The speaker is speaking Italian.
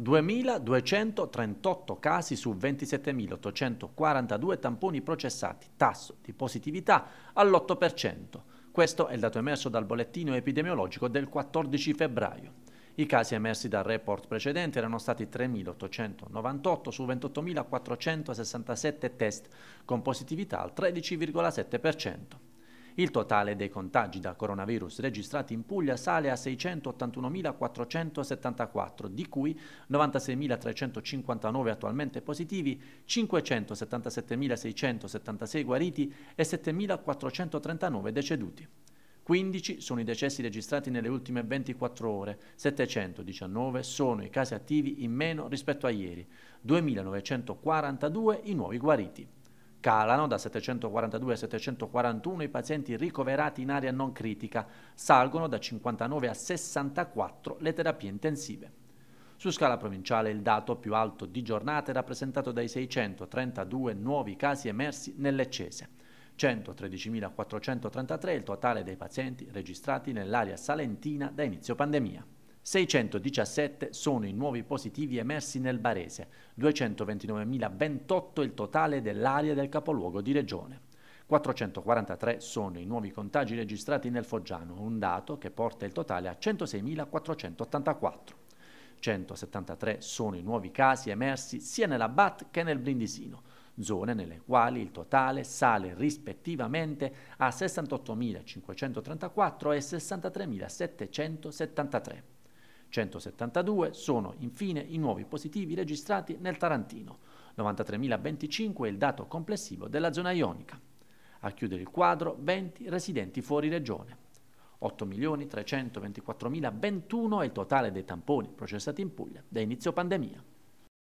2.238 casi su 27.842 tamponi processati, tasso di positività all'8%. Questo è il dato emerso dal bollettino epidemiologico del 14 febbraio. I casi emersi dal report precedente erano stati 3.898 su 28.467 test, con positività al 13,7%. Il totale dei contagi da coronavirus registrati in Puglia sale a 681.474, di cui 96.359 attualmente positivi, 577.676 guariti e 7.439 deceduti. 15 sono i decessi registrati nelle ultime 24 ore, 719 sono i casi attivi in meno rispetto a ieri, 2.942 i nuovi guariti. Calano da 742 a 741 i pazienti ricoverati in area non critica, salgono da 59 a 64 le terapie intensive. Su scala provinciale il dato più alto di giornata è rappresentato dai 632 nuovi casi emersi nell'Eccese. 113.433 il totale dei pazienti registrati nell'area salentina da inizio pandemia. 617 sono i nuovi positivi emersi nel Barese, 229.028 il totale dell'area del capoluogo di regione. 443 sono i nuovi contagi registrati nel Foggiano, un dato che porta il totale a 106.484. 173 sono i nuovi casi emersi sia nella BAT che nel Brindisino, zone nelle quali il totale sale rispettivamente a 68.534 e 63.773. 172 sono infine i nuovi positivi registrati nel Tarantino. 93.025 è il dato complessivo della zona ionica. A chiudere il quadro 20 residenti fuori regione. 8.324.021 è il totale dei tamponi processati in Puglia da inizio pandemia.